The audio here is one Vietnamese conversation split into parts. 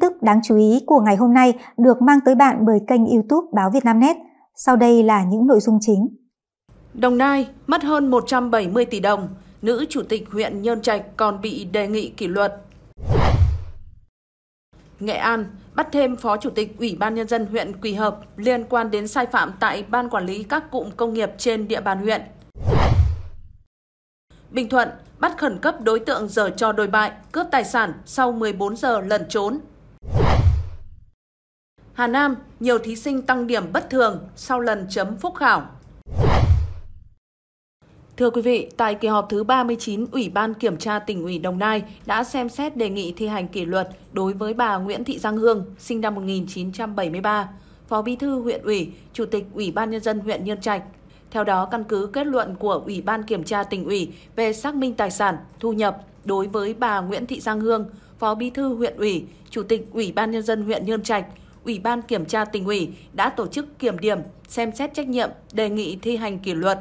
tin tức đáng chú ý của ngày hôm nay được mang tới bạn bởi kênh YouTube Báo Vietnamnet. Sau đây là những nội dung chính. Đồng Nai mất hơn 170 tỷ đồng, nữ chủ tịch huyện Nhơn Trạch còn bị đề nghị kỷ luật. Nghệ An bắt thêm phó chủ tịch Ủy ban nhân dân huyện Quỳ Hợp liên quan đến sai phạm tại ban quản lý các cụm công nghiệp trên địa bàn huyện. Bình Thuận bắt khẩn cấp đối tượng giở cho đồi bại, cướp tài sản sau 14 giờ lẩn trốn, Hà Nam, nhiều thí sinh tăng điểm bất thường sau lần chấm phúc khảo. Thưa quý vị, tại kỳ họp thứ 39, Ủy ban Kiểm tra tỉnh ủy Đồng Nai đã xem xét đề nghị thi hành kỷ luật đối với bà Nguyễn Thị Giang Hương, sinh năm 1973, Phó Bí thư huyện ủy, Chủ tịch Ủy ban Nhân dân huyện Nhân Trạch. Theo đó, căn cứ kết luận của Ủy ban Kiểm tra tỉnh ủy về xác minh tài sản, thu nhập đối với bà Nguyễn Thị Giang Hương, Phó Bí thư huyện ủy, Chủ tịch Ủy ban Nhân dân huyện Nhân Trạch – Ủy ban Kiểm tra tỉnh ủy đã tổ chức kiểm điểm, xem xét trách nhiệm, đề nghị thi hành kỷ luật.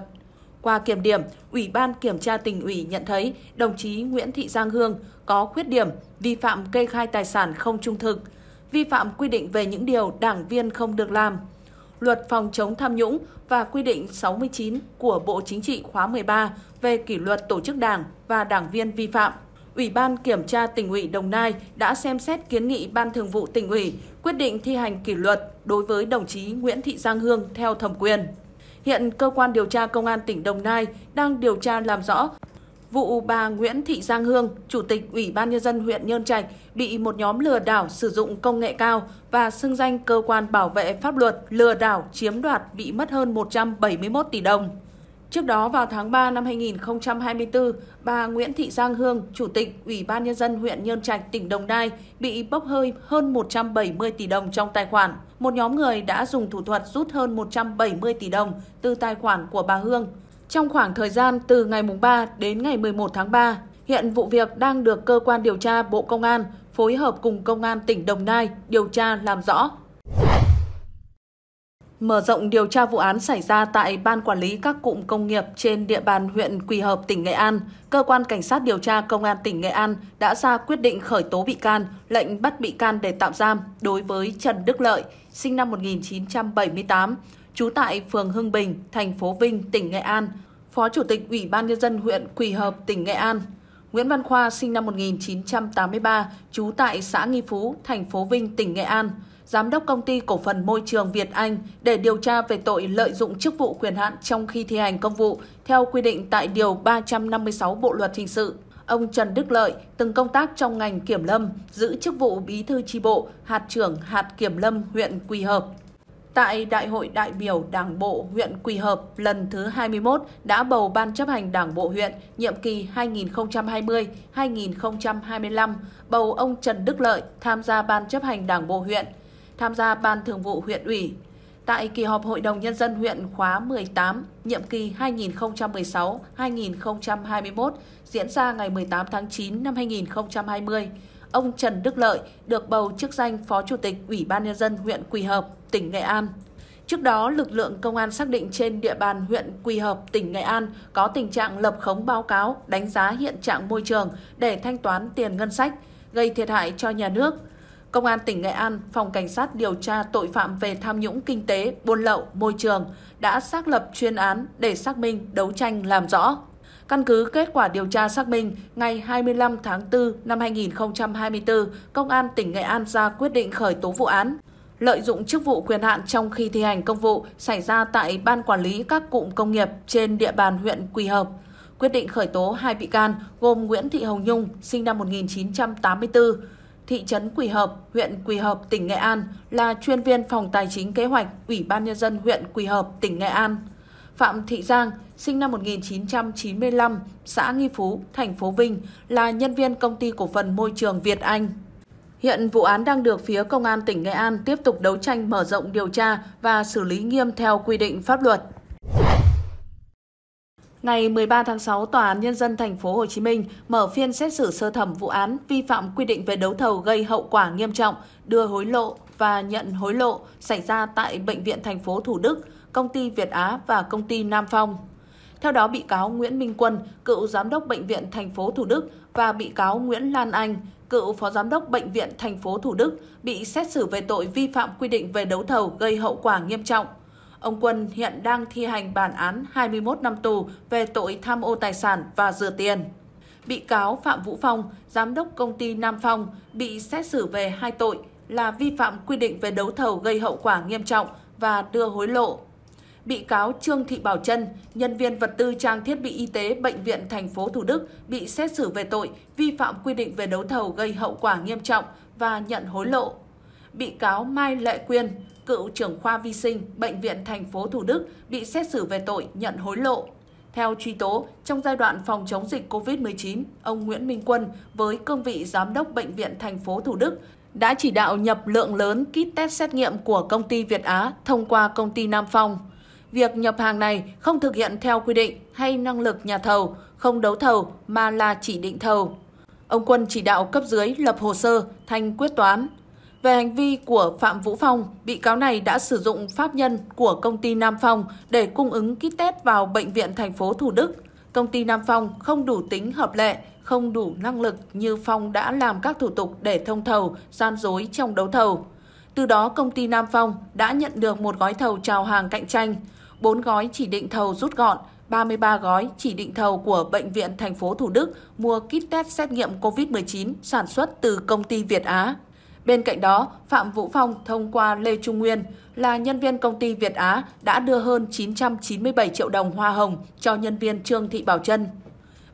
Qua kiểm điểm, Ủy ban Kiểm tra tỉnh ủy nhận thấy đồng chí Nguyễn Thị Giang Hương có khuyết điểm vi phạm kê khai tài sản không trung thực, vi phạm quy định về những điều đảng viên không được làm, luật phòng chống tham nhũng và quy định 69 của Bộ Chính trị khóa 13 về kỷ luật tổ chức đảng và đảng viên vi phạm. Ủy ban Kiểm tra tỉnh ủy Đồng Nai đã xem xét kiến nghị Ban Thường vụ tỉnh ủy quyết định thi hành kỷ luật đối với đồng chí Nguyễn Thị Giang Hương theo thẩm quyền. Hiện cơ quan điều tra Công an tỉnh Đồng Nai đang điều tra làm rõ vụ bà Nguyễn Thị Giang Hương, Chủ tịch Ủy ban Nhân dân huyện Nhơn Trạch bị một nhóm lừa đảo sử dụng công nghệ cao và xưng danh cơ quan bảo vệ pháp luật lừa đảo chiếm đoạt bị mất hơn 171 tỷ đồng. Trước đó vào tháng 3 năm 2024, bà Nguyễn Thị Giang Hương, Chủ tịch Ủy ban Nhân dân huyện Nhơn Trạch, tỉnh Đồng Nai bị bốc hơi hơn 170 tỷ đồng trong tài khoản. Một nhóm người đã dùng thủ thuật rút hơn 170 tỷ đồng từ tài khoản của bà Hương. Trong khoảng thời gian từ ngày 3 đến ngày 11 tháng 3, hiện vụ việc đang được cơ quan điều tra Bộ Công an phối hợp cùng Công an tỉnh Đồng Nai điều tra làm rõ. Mở rộng điều tra vụ án xảy ra tại Ban Quản lý các cụm công nghiệp trên địa bàn huyện Quỳ Hợp, tỉnh Nghệ An, Cơ quan Cảnh sát điều tra Công an tỉnh Nghệ An đã ra quyết định khởi tố bị can, lệnh bắt bị can để tạm giam đối với Trần Đức Lợi, sinh năm 1978, trú tại phường Hưng Bình, thành phố Vinh, tỉnh Nghệ An, Phó Chủ tịch Ủy ban Nhân dân huyện Quỳ Hợp, tỉnh Nghệ An. Nguyễn Văn Khoa, sinh năm 1983, trú tại xã Nghi Phú, thành phố Vinh, tỉnh Nghệ An, giám đốc công ty cổ phần môi trường Việt Anh để điều tra về tội lợi dụng chức vụ quyền hạn trong khi thi hành công vụ theo quy định tại Điều 356 Bộ Luật Hình sự. Ông Trần Đức Lợi từng công tác trong ngành kiểm lâm, giữ chức vụ bí thư tri bộ, hạt trưởng hạt kiểm lâm huyện Quỳ Hợp. Tại Đại hội đại biểu Đảng bộ huyện Quỳ Hợp lần thứ 21 đã bầu Ban chấp hành Đảng bộ huyện nhiệm kỳ 2020-2025, bầu ông Trần Đức Lợi tham gia Ban chấp hành Đảng bộ huyện – tham gia Ban Thường vụ huyện ủy. Tại kỳ họp Hội đồng Nhân dân huyện khóa 18, nhiệm kỳ 2016-2021 diễn ra ngày 18 tháng 9 năm 2020, ông Trần Đức Lợi được bầu chức danh Phó Chủ tịch Ủy ban Nhân dân huyện Quỳ Hợp, tỉnh Nghệ An. Trước đó, lực lượng công an xác định trên địa bàn huyện Quỳ Hợp, tỉnh Nghệ An có tình trạng lập khống báo cáo đánh giá hiện trạng môi trường để thanh toán tiền ngân sách, gây thiệt hại cho nhà nước – Công an tỉnh Nghệ An, Phòng Cảnh sát điều tra tội phạm về tham nhũng kinh tế, buôn lậu, môi trường đã xác lập chuyên án để xác minh, đấu tranh làm rõ. Căn cứ kết quả điều tra xác minh, ngày 25 tháng 4 năm 2024, Công an tỉnh Nghệ An ra quyết định khởi tố vụ án lợi dụng chức vụ quyền hạn trong khi thi hành công vụ xảy ra tại Ban Quản lý các cụm công nghiệp trên địa bàn huyện Quỳ Hợp. Quyết định khởi tố hai bị can gồm Nguyễn Thị Hồng Nhung, sinh năm 1984, thị trấn Quỳ Hợp, huyện Quỳ Hợp, tỉnh Nghệ An là chuyên viên phòng tài chính kế hoạch Ủy ban Nhân dân huyện Quỳ Hợp, tỉnh Nghệ An. Phạm Thị Giang, sinh năm 1995, xã Nghi Phú, thành phố Vinh, là nhân viên công ty cổ phần môi trường Việt Anh. Hiện vụ án đang được phía Công an tỉnh Nghệ An tiếp tục đấu tranh mở rộng điều tra và xử lý nghiêm theo quy định pháp luật. Ngày 13 tháng 6, Tòa án Nhân dân thành phố Hồ Chí Minh mở phiên xét xử sơ thẩm vụ án vi phạm quy định về đấu thầu gây hậu quả nghiêm trọng, đưa hối lộ và nhận hối lộ xảy ra tại Bệnh viện thành phố Thủ Đức, công ty Việt Á và công ty Nam Phong. Theo đó, bị cáo Nguyễn Minh Quân, cựu giám đốc bệnh viện thành phố Thủ Đức và bị cáo Nguyễn Lan Anh, cựu phó giám đốc bệnh viện thành phố Thủ Đức bị xét xử về tội vi phạm quy định về đấu thầu gây hậu quả nghiêm trọng. Ông Quân hiện đang thi hành bản án 21 năm tù về tội tham ô tài sản và rửa tiền. Bị cáo Phạm Vũ Phong, giám đốc công ty Nam Phong, bị xét xử về hai tội là vi phạm quy định về đấu thầu gây hậu quả nghiêm trọng và đưa hối lộ. Bị cáo Trương Thị Bảo Trân, nhân viên vật tư trang thiết bị y tế bệnh viện thành phố Thủ Đức bị xét xử về tội vi phạm quy định về đấu thầu gây hậu quả nghiêm trọng và nhận hối lộ bị cáo Mai Lệ Quyên, cựu trưởng khoa vi sinh bệnh viện thành phố Thủ Đức bị xét xử về tội nhận hối lộ. Theo truy tố, trong giai đoạn phòng chống dịch COVID-19, ông Nguyễn Minh Quân với cương vị giám đốc bệnh viện thành phố Thủ Đức đã chỉ đạo nhập lượng lớn kit test xét nghiệm của công ty Việt Á thông qua công ty Nam Phong. Việc nhập hàng này không thực hiện theo quy định hay năng lực nhà thầu, không đấu thầu mà là chỉ định thầu. Ông Quân chỉ đạo cấp dưới lập hồ sơ thành quyết toán. Về hành vi của Phạm Vũ Phong, bị cáo này đã sử dụng pháp nhân của công ty Nam Phong để cung ứng kit test vào bệnh viện thành phố Thủ Đức. Công ty Nam Phong không đủ tính hợp lệ, không đủ năng lực như Phong đã làm các thủ tục để thông thầu, gian dối trong đấu thầu. Từ đó, công ty Nam Phong đã nhận được một gói thầu chào hàng cạnh tranh, 4 gói chỉ định thầu rút gọn, 33 gói chỉ định thầu của Bệnh viện thành phố Thủ Đức mua kit test xét nghiệm COVID-19 sản xuất từ công ty Việt Á. Bên cạnh đó, Phạm Vũ Phong thông qua Lê Trung Nguyên là nhân viên công ty Việt Á đã đưa hơn 997 triệu đồng hoa hồng cho nhân viên Trương Thị Bảo Trân.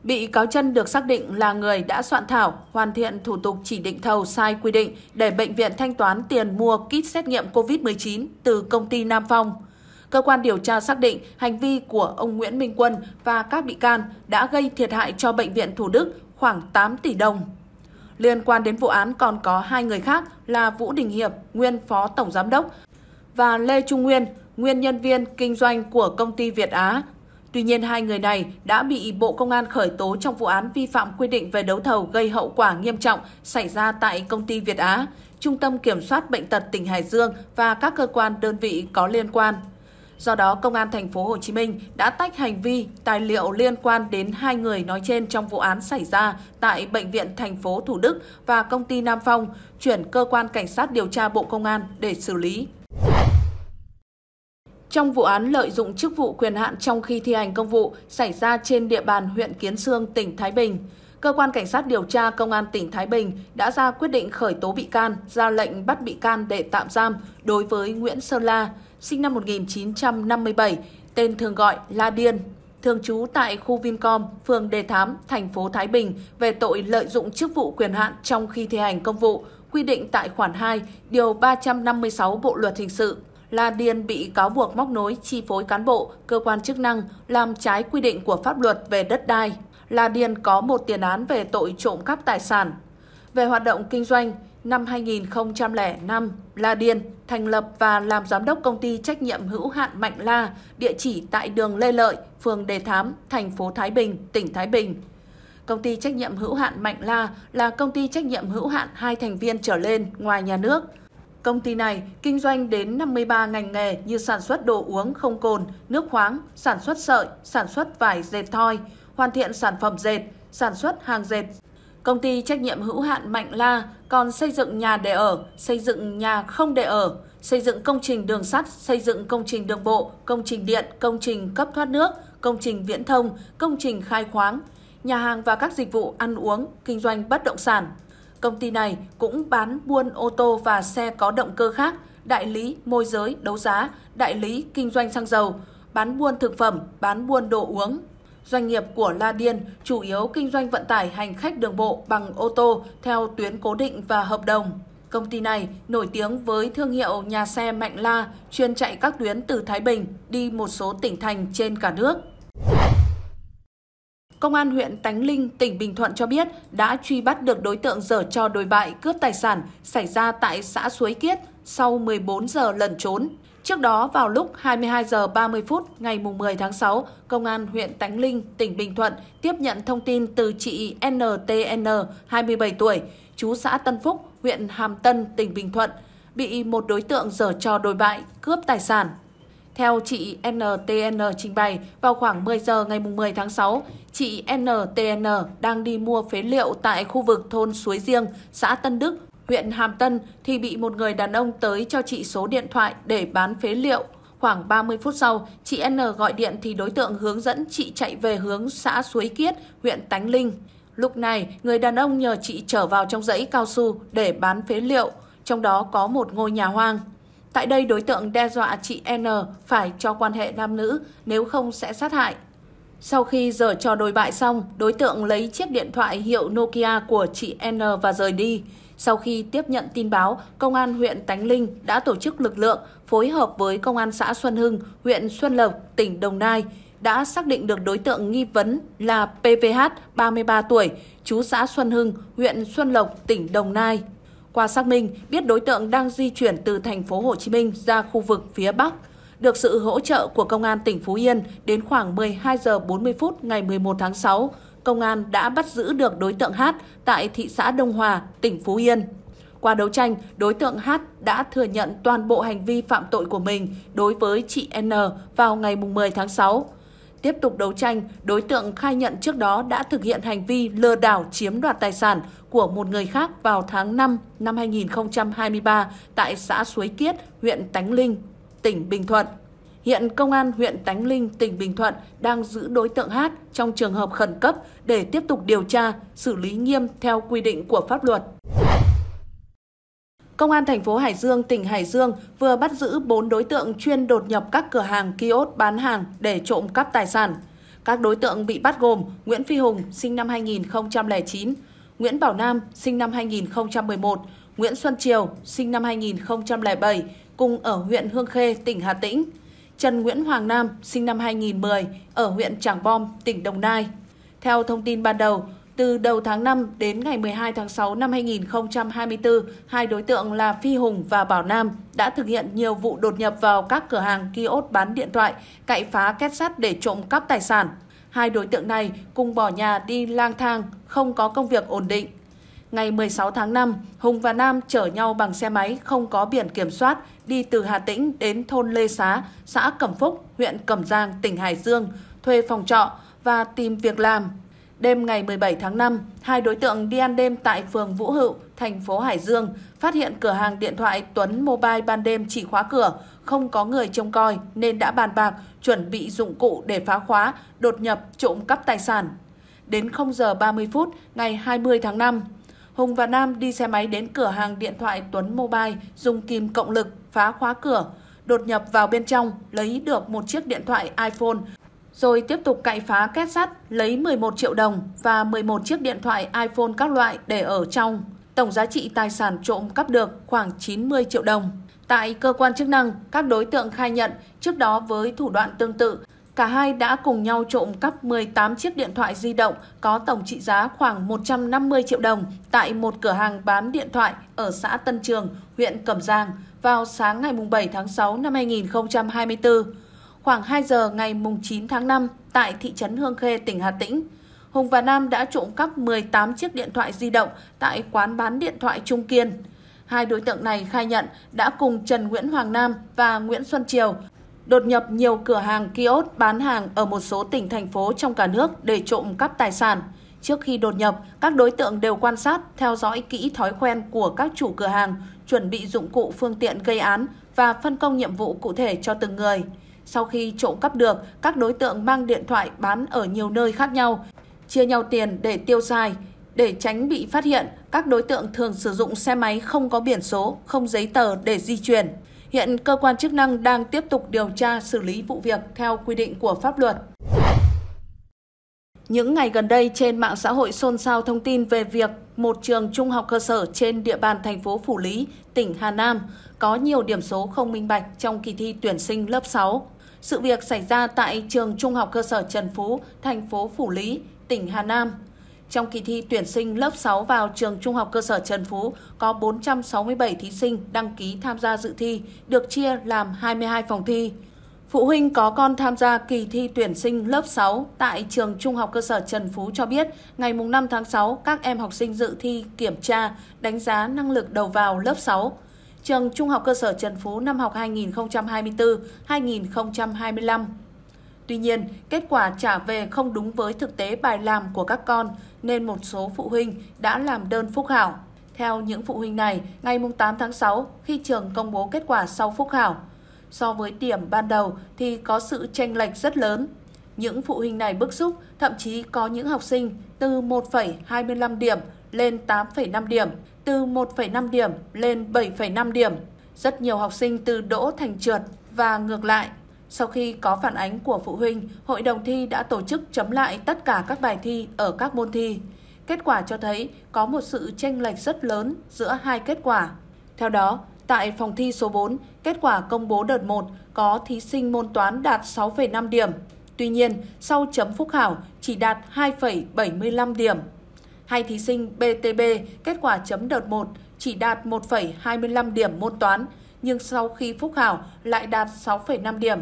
Bị cáo chân được xác định là người đã soạn thảo, hoàn thiện thủ tục chỉ định thầu sai quy định để bệnh viện thanh toán tiền mua kit xét nghiệm COVID-19 từ công ty Nam Phong. Cơ quan điều tra xác định hành vi của ông Nguyễn Minh Quân và các bị can đã gây thiệt hại cho Bệnh viện Thủ Đức khoảng 8 tỷ đồng. Liên quan đến vụ án còn có hai người khác là Vũ Đình Hiệp, nguyên phó tổng giám đốc, và Lê Trung Nguyên, nguyên nhân viên kinh doanh của công ty Việt Á. Tuy nhiên, hai người này đã bị Bộ Công an khởi tố trong vụ án vi phạm quy định về đấu thầu gây hậu quả nghiêm trọng xảy ra tại công ty Việt Á, Trung tâm Kiểm soát Bệnh tật tỉnh Hải Dương và các cơ quan đơn vị có liên quan. Do đó, Công an thành phố Hồ Chí Minh đã tách hành vi tài liệu liên quan đến hai người nói trên trong vụ án xảy ra tại bệnh viện thành phố Thủ Đức và công ty Nam Phong chuyển cơ quan cảnh sát điều tra Bộ Công an để xử lý. Trong vụ án lợi dụng chức vụ quyền hạn trong khi thi hành công vụ xảy ra trên địa bàn huyện Kiến Sương, tỉnh Thái Bình, cơ quan cảnh sát điều tra công an tỉnh Thái Bình đã ra quyết định khởi tố bị can, ra lệnh bắt bị can để tạm giam đối với Nguyễn Sơn La, sinh năm 1957, tên thường gọi La Điên, thường trú tại khu Vincom, phường Đề Thám, thành phố Thái Bình về tội lợi dụng chức vụ quyền hạn trong khi thi hành công vụ, quy định tại khoản 2, điều 356 Bộ luật hình sự. La Điên bị cáo buộc móc nối chi phối cán bộ, cơ quan chức năng làm trái quy định của pháp luật về đất đai. La Điên có một tiền án về tội trộm cắp tài sản. Về hoạt động kinh doanh, Năm 2005, La Điền thành lập và làm giám đốc công ty trách nhiệm hữu hạn Mạnh La, địa chỉ tại đường Lê Lợi, phường Đề Thám, thành phố Thái Bình, tỉnh Thái Bình. Công ty trách nhiệm hữu hạn Mạnh La là công ty trách nhiệm hữu hạn hai thành viên trở lên ngoài nhà nước. Công ty này kinh doanh đến 53 ngành nghề như sản xuất đồ uống không cồn, nước khoáng, sản xuất sợi, sản xuất vải dệt thoi, hoàn thiện sản phẩm dệt, sản xuất hàng dệt Công ty trách nhiệm hữu hạn Mạnh La còn xây dựng nhà để ở, xây dựng nhà không để ở, xây dựng công trình đường sắt, xây dựng công trình đường bộ, công trình điện, công trình cấp thoát nước, công trình viễn thông, công trình khai khoáng, nhà hàng và các dịch vụ ăn uống, kinh doanh bất động sản. Công ty này cũng bán buôn ô tô và xe có động cơ khác, đại lý môi giới đấu giá, đại lý kinh doanh xăng dầu, bán buôn thực phẩm, bán buôn đồ uống, Doanh nghiệp của La Điên chủ yếu kinh doanh vận tải hành khách đường bộ bằng ô tô theo tuyến cố định và hợp đồng. Công ty này nổi tiếng với thương hiệu nhà xe Mạnh La, chuyên chạy các tuyến từ Thái Bình đi một số tỉnh thành trên cả nước. Công an huyện Tánh Linh, tỉnh Bình Thuận cho biết đã truy bắt được đối tượng dở cho đồi bại cướp tài sản xảy ra tại xã Suối Kiết sau 14 giờ lẩn trốn. Trước đó, vào lúc 22 giờ 30 phút ngày 10 tháng 6, Công an huyện Tánh Linh, tỉnh Bình Thuận tiếp nhận thông tin từ chị NTN, 27 tuổi, chú xã Tân Phúc, huyện Hàm Tân, tỉnh Bình Thuận, bị một đối tượng dở trò đồi bại, cướp tài sản. Theo chị NTN trình bày, vào khoảng 10 giờ ngày 10 tháng 6, chị NTN đang đi mua phế liệu tại khu vực thôn Suối Riêng, xã Tân Đức, huyện Hàm Tân thì bị một người đàn ông tới cho chị số điện thoại để bán phế liệu. Khoảng 30 phút sau, chị N gọi điện thì đối tượng hướng dẫn chị chạy về hướng xã Suối Kiết, huyện Tánh Linh. Lúc này, người đàn ông nhờ chị trở vào trong dãy cao su để bán phế liệu, trong đó có một ngôi nhà hoang. Tại đây, đối tượng đe dọa chị N phải cho quan hệ nam nữ, nếu không sẽ sát hại. Sau khi dở trò đồi bại xong, đối tượng lấy chiếc điện thoại hiệu Nokia của chị N và rời đi. Sau khi tiếp nhận tin báo, Công an huyện Tánh Linh đã tổ chức lực lượng phối hợp với Công an xã Xuân Hưng, huyện Xuân Lộc, tỉnh Đồng Nai, đã xác định được đối tượng nghi vấn là PVH, 33 tuổi, chú xã Xuân Hưng, huyện Xuân Lộc, tỉnh Đồng Nai. Qua xác minh, biết đối tượng đang di chuyển từ thành phố Hồ Chí Minh ra khu vực phía Bắc – được sự hỗ trợ của Công an tỉnh Phú Yên, đến khoảng 12 giờ 40 phút ngày 11 tháng 6, Công an đã bắt giữ được đối tượng Hát tại thị xã Đông Hòa, tỉnh Phú Yên. Qua đấu tranh, đối tượng Hát đã thừa nhận toàn bộ hành vi phạm tội của mình đối với chị N vào ngày 10 tháng 6. Tiếp tục đấu tranh, đối tượng khai nhận trước đó đã thực hiện hành vi lừa đảo chiếm đoạt tài sản của một người khác vào tháng 5 năm 2023 tại xã Suối Kiết, huyện Tánh Linh, tỉnh Bình Thuận. Hiện Công an huyện Tánh Linh, tỉnh Bình Thuận đang giữ đối tượng Hát trong trường hợp khẩn cấp để tiếp tục điều tra, xử lý nghiêm theo quy định của pháp luật. Công an thành phố Hải Dương, tỉnh Hải Dương vừa bắt giữ 4 đối tượng chuyên đột nhập các cửa hàng kiosk bán hàng để trộm cắp tài sản. Các đối tượng bị bắt gồm Nguyễn Phi Hùng, sinh năm 2009, Nguyễn Bảo Nam, sinh năm 2011, Nguyễn Xuân Triều, sinh năm 2007, cùng ở huyện Hương Khê, tỉnh Hà Tĩnh, Trần Nguyễn Hoàng Nam, sinh năm 2010, ở huyện Trảng Bom, tỉnh Đồng Nai. Theo thông tin ban đầu, từ đầu tháng 5 đến ngày 12 tháng 6 năm 2024, hai đối tượng là Phi Hùng và Bảo Nam đã thực hiện nhiều vụ đột nhập vào các cửa hàng kiosk bán điện thoại, cậy phá két sắt để trộm cắp tài sản. Hai đối tượng này cùng bỏ nhà đi lang thang, không có công việc ổn định ngày 16 tháng 5, Hùng và Nam chở nhau bằng xe máy không có biển kiểm soát đi từ Hà Tĩnh đến thôn Lê Xá, xã Cẩm Phúc, huyện Cẩm Giang, tỉnh Hải Dương, thuê phòng trọ và tìm việc làm. Đêm ngày 17 tháng 5, hai đối tượng đi ăn đêm tại phường Vũ Hữu, thành phố Hải Dương, phát hiện cửa hàng điện thoại Tuấn Mobile ban đêm chỉ khóa cửa, không có người trông coi nên đã bàn bạc chuẩn bị dụng cụ để phá khóa, đột nhập trộm cắp tài sản. Đến 0 giờ 30 phút ngày 20 tháng 5, Hùng và Nam đi xe máy đến cửa hàng điện thoại Tuấn Mobile, dùng kìm cộng lực phá khóa cửa, đột nhập vào bên trong, lấy được một chiếc điện thoại iPhone, rồi tiếp tục cậy phá két sắt, lấy 11 triệu đồng và 11 chiếc điện thoại iPhone các loại để ở trong. Tổng giá trị tài sản trộm cắp được khoảng 90 triệu đồng. Tại cơ quan chức năng, các đối tượng khai nhận trước đó với thủ đoạn tương tự, Cả hai đã cùng nhau trộm cắp 18 chiếc điện thoại di động có tổng trị giá khoảng 150 triệu đồng tại một cửa hàng bán điện thoại ở xã Tân Trường, huyện Cẩm Giang vào sáng ngày 7 tháng 6 năm 2024. Khoảng 2 giờ ngày 9 tháng 5 tại thị trấn Hương Khê, tỉnh Hà Tĩnh, Hùng và Nam đã trộm cắp 18 chiếc điện thoại di động tại quán bán điện thoại Trung Kiên. Hai đối tượng này khai nhận đã cùng Trần Nguyễn Hoàng Nam và Nguyễn Xuân Triều đột nhập nhiều cửa hàng kiosk bán hàng ở một số tỉnh thành phố trong cả nước để trộm cắp tài sản. Trước khi đột nhập, các đối tượng đều quan sát, theo dõi kỹ thói quen của các chủ cửa hàng, chuẩn bị dụng cụ phương tiện gây án và phân công nhiệm vụ cụ thể cho từng người. Sau khi trộm cắp được, các đối tượng mang điện thoại bán ở nhiều nơi khác nhau, chia nhau tiền để tiêu xài. Để tránh bị phát hiện, các đối tượng thường sử dụng xe máy không có biển số, không giấy tờ để di chuyển. Hiện cơ quan chức năng đang tiếp tục điều tra xử lý vụ việc theo quy định của pháp luật. Những ngày gần đây trên mạng xã hội xôn xao thông tin về việc một trường trung học cơ sở trên địa bàn thành phố Phủ Lý, tỉnh Hà Nam có nhiều điểm số không minh bạch trong kỳ thi tuyển sinh lớp 6. Sự việc xảy ra tại trường trung học cơ sở Trần Phú, thành phố Phủ Lý, tỉnh Hà Nam trong kỳ thi tuyển sinh lớp 6 vào trường Trung học cơ sở Trần Phú có 467 thí sinh đăng ký tham gia dự thi, được chia làm 22 phòng thi. Phụ huynh có con tham gia kỳ thi tuyển sinh lớp 6 tại trường Trung học cơ sở Trần Phú cho biết, ngày 5 tháng 6, các em học sinh dự thi kiểm tra, đánh giá năng lực đầu vào lớp 6. Trường Trung học cơ sở Trần Phú năm học 2024-2025 Tuy nhiên, kết quả trả về không đúng với thực tế bài làm của các con nên một số phụ huynh đã làm đơn phúc khảo. Theo những phụ huynh này, ngày 8 tháng 6 khi trường công bố kết quả sau phúc khảo, so với điểm ban đầu thì có sự tranh lệch rất lớn. Những phụ huynh này bức xúc, thậm chí có những học sinh từ 1,25 điểm lên 8,5 điểm, từ 1,5 điểm lên 7,5 điểm. Rất nhiều học sinh từ đỗ thành trượt và ngược lại. Sau khi có phản ánh của phụ huynh, hội đồng thi đã tổ chức chấm lại tất cả các bài thi ở các môn thi. Kết quả cho thấy có một sự chênh lệch rất lớn giữa hai kết quả. Theo đó, tại phòng thi số 4, kết quả công bố đợt 1 có thí sinh môn toán đạt 6,5 điểm. Tuy nhiên, sau chấm phúc khảo chỉ đạt 2,75 điểm. Hai thí sinh BTB kết quả chấm đợt 1 chỉ đạt 1,25 điểm môn toán, nhưng sau khi phúc khảo lại đạt 6,5 điểm.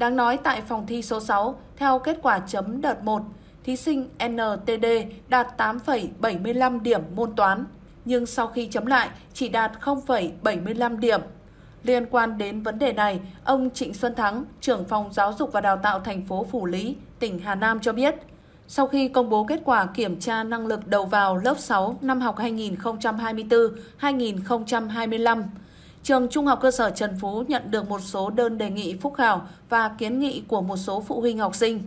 Đáng nói tại phòng thi số 6, theo kết quả chấm đợt 1, thí sinh NTD đạt 8,75 điểm môn toán, nhưng sau khi chấm lại chỉ đạt 0,75 điểm. Liên quan đến vấn đề này, ông Trịnh Xuân Thắng, trưởng phòng giáo dục và đào tạo thành phố Phủ Lý, tỉnh Hà Nam cho biết, sau khi công bố kết quả kiểm tra năng lực đầu vào lớp 6 năm học 2024-2025, Trường Trung học cơ sở Trần Phú nhận được một số đơn đề nghị phúc khảo và kiến nghị của một số phụ huynh học sinh.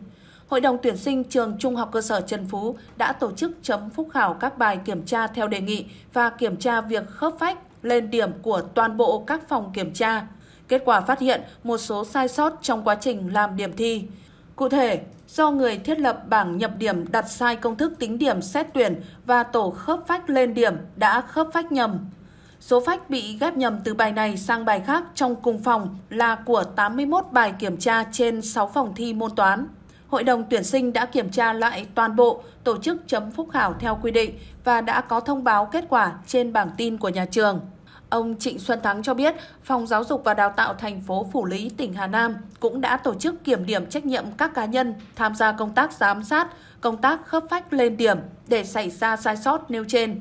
Hội đồng tuyển sinh trường Trung học cơ sở Trần Phú đã tổ chức chấm phúc khảo các bài kiểm tra theo đề nghị và kiểm tra việc khớp phách lên điểm của toàn bộ các phòng kiểm tra. Kết quả phát hiện một số sai sót trong quá trình làm điểm thi. Cụ thể, do người thiết lập bảng nhập điểm đặt sai công thức tính điểm xét tuyển và tổ khớp phách lên điểm đã khớp phách nhầm. Số phách bị ghép nhầm từ bài này sang bài khác trong cùng phòng là của 81 bài kiểm tra trên 6 phòng thi môn toán. Hội đồng tuyển sinh đã kiểm tra lại toàn bộ, tổ chức chấm phúc khảo theo quy định và đã có thông báo kết quả trên bảng tin của nhà trường. Ông Trịnh Xuân Thắng cho biết, Phòng Giáo dục và Đào tạo thành phố Phủ Lý, tỉnh Hà Nam cũng đã tổ chức kiểm điểm trách nhiệm các cá nhân tham gia công tác giám sát, công tác khớp phách lên điểm để xảy ra sai sót nêu trên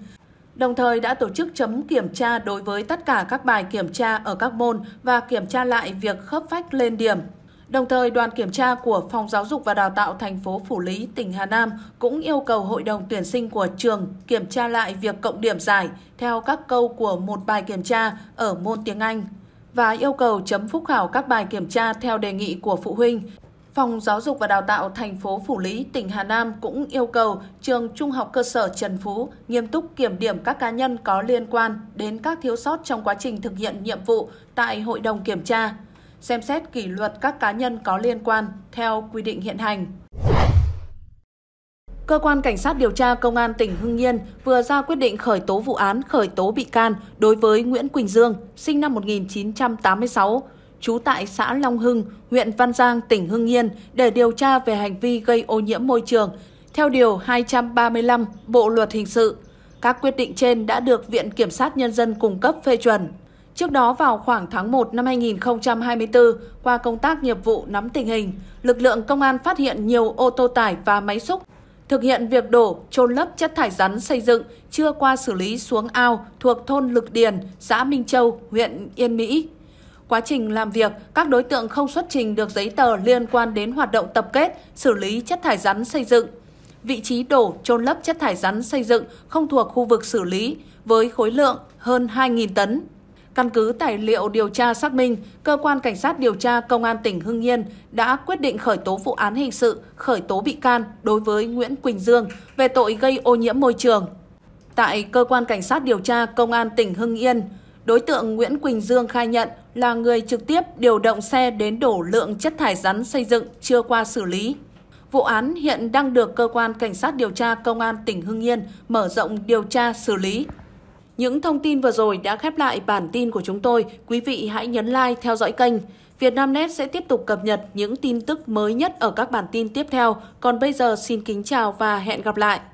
đồng thời đã tổ chức chấm kiểm tra đối với tất cả các bài kiểm tra ở các môn và kiểm tra lại việc khớp phách lên điểm. Đồng thời, đoàn kiểm tra của Phòng Giáo dục và Đào tạo thành phố Phủ Lý, tỉnh Hà Nam cũng yêu cầu hội đồng tuyển sinh của trường kiểm tra lại việc cộng điểm giải theo các câu của một bài kiểm tra ở môn tiếng Anh và yêu cầu chấm phúc khảo các bài kiểm tra theo đề nghị của phụ huynh Phòng Giáo dục và Đào tạo thành phố Phủ Lý, tỉnh Hà Nam cũng yêu cầu trường Trung học cơ sở Trần Phú nghiêm túc kiểm điểm các cá nhân có liên quan đến các thiếu sót trong quá trình thực hiện nhiệm vụ tại hội đồng kiểm tra, xem xét kỷ luật các cá nhân có liên quan theo quy định hiện hành. Cơ quan Cảnh sát điều tra Công an tỉnh Hưng Yên vừa ra quyết định khởi tố vụ án khởi tố bị can đối với Nguyễn Quỳnh Dương, sinh năm 1986, trú tại xã Long Hưng, huyện Văn Giang, tỉnh Hưng Yên để điều tra về hành vi gây ô nhiễm môi trường theo Điều 235 Bộ Luật Hình sự. Các quyết định trên đã được Viện Kiểm sát Nhân dân cung cấp phê chuẩn. Trước đó vào khoảng tháng 1 năm 2024, qua công tác nghiệp vụ nắm tình hình, lực lượng công an phát hiện nhiều ô tô tải và máy xúc thực hiện việc đổ, trôn lấp chất thải rắn xây dựng chưa qua xử lý xuống ao thuộc thôn Lực Điền, xã Minh Châu, huyện Yên Mỹ. Quá trình làm việc, các đối tượng không xuất trình được giấy tờ liên quan đến hoạt động tập kết, xử lý chất thải rắn xây dựng. Vị trí đổ trôn lấp chất thải rắn xây dựng không thuộc khu vực xử lý với khối lượng hơn 2.000 tấn. Căn cứ tài liệu điều tra xác minh, cơ quan cảnh sát điều tra công an tỉnh Hưng Yên đã quyết định khởi tố vụ án hình sự, khởi tố bị can đối với Nguyễn Quỳnh Dương về tội gây ô nhiễm môi trường. Tại cơ quan cảnh sát điều tra công an tỉnh Hưng Yên, Đối tượng Nguyễn Quỳnh Dương khai nhận là người trực tiếp điều động xe đến đổ lượng chất thải rắn xây dựng chưa qua xử lý. Vụ án hiện đang được cơ quan cảnh sát điều tra công an tỉnh Hưng Yên mở rộng điều tra xử lý. Những thông tin vừa rồi đã khép lại bản tin của chúng tôi. Quý vị hãy nhấn like theo dõi kênh. Vietnamnet sẽ tiếp tục cập nhật những tin tức mới nhất ở các bản tin tiếp theo. Còn bây giờ xin kính chào và hẹn gặp lại.